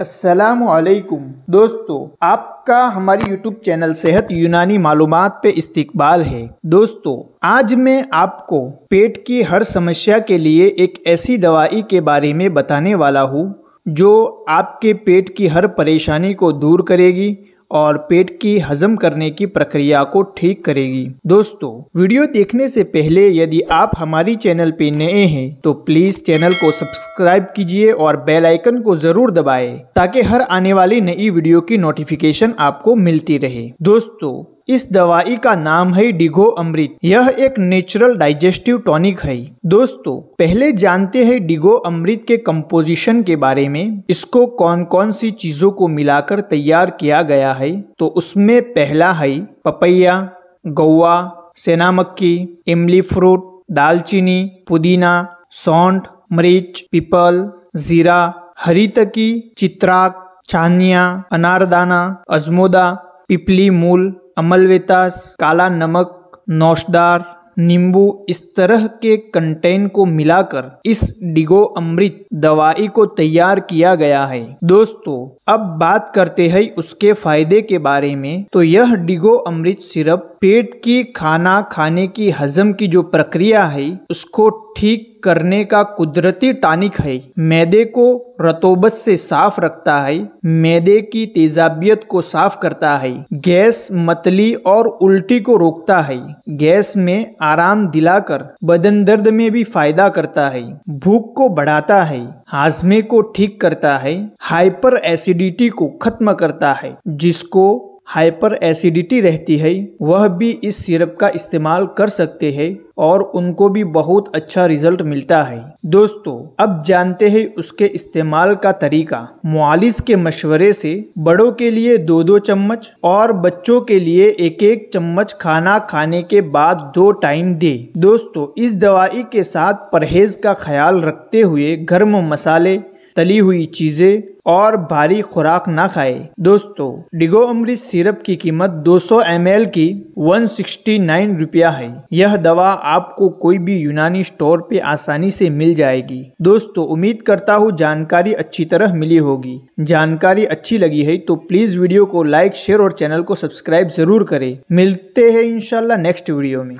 असलकुम दोस्तों आपका हमारी YouTube चैनल सेहत यूनानी मालूम पे इस्तकबाल है दोस्तों आज मैं आपको पेट की हर समस्या के लिए एक ऐसी दवाई के बारे में बताने वाला हूँ जो आपके पेट की हर परेशानी को दूर करेगी और पेट की हजम करने की प्रक्रिया को ठीक करेगी दोस्तों वीडियो देखने से पहले यदि आप हमारी चैनल पे नए हैं तो प्लीज चैनल को सब्सक्राइब कीजिए और बेल आइकन को जरूर दबाएं ताकि हर आने वाली नई वीडियो की नोटिफिकेशन आपको मिलती रहे दोस्तों इस दवाई का नाम है डिगो अमृत यह एक नेचुरल डाइजेस्टिव टॉनिक है दोस्तों पहले जानते हैं डिगो अमृत के कंपोजिशन के बारे में इसको कौन कौन सी चीजों को मिलाकर तैयार किया गया है तो उसमें पहला है पपैया गौवा सेना मक्की इमली फ्रूट दालचीनी पुदीना सौंठ मरीच पीपल जीरा तकी चित्राक छानिया अनारदाना अजमोदा पिपली मूल अमलवेतास काला नमक नौशदार नींबू इस तरह के कंटेन को मिलाकर इस डिगो अमृत दवाई को तैयार किया गया है दोस्तों अब बात करते हैं उसके फायदे के बारे में तो यह डिगो अमृत सिरप पेट की खाना खाने की हजम की जो प्रक्रिया है उसको ठीक करने का कुदरती टानिक है मैदे को रतोबस से साफ रखता है मैदे की तेजाबियत को साफ करता है गैस मतली और उल्टी को रोकता है गैस में आराम दिलाकर बदन दर्द में भी फायदा करता है भूख को बढ़ाता है हाजमे को ठीक करता है हाइपर एसिडिटी को खत्म करता है जिसको हाइपर एसिडिटी रहती है वह भी इस सिरप का इस्तेमाल कर सकते हैं और उनको भी बहुत अच्छा रिजल्ट मिलता है दोस्तों अब जानते हैं उसके इस्तेमाल का तरीका मालिश के मशवरे से बड़ों के लिए दो दो चम्मच और बच्चों के लिए एक एक चम्मच खाना खाने के बाद दो टाइम दे दोस्तों इस दवाई के साथ परहेज का ख्याल रखते हुए गर्म मसाले तली हुई चीज़ें और भारी खुराक ना खाए दोस्तों डिगो अमृत सिरप की कीमत 200 सौ की 169 रुपया है यह दवा आपको कोई भी यूनानी स्टोर पे आसानी से मिल जाएगी दोस्तों उम्मीद करता हूँ जानकारी अच्छी तरह मिली होगी जानकारी अच्छी लगी है तो प्लीज वीडियो को लाइक शेयर और चैनल को सब्सक्राइब जरूर करें मिलते हैं इनशाला नेक्स्ट वीडियो में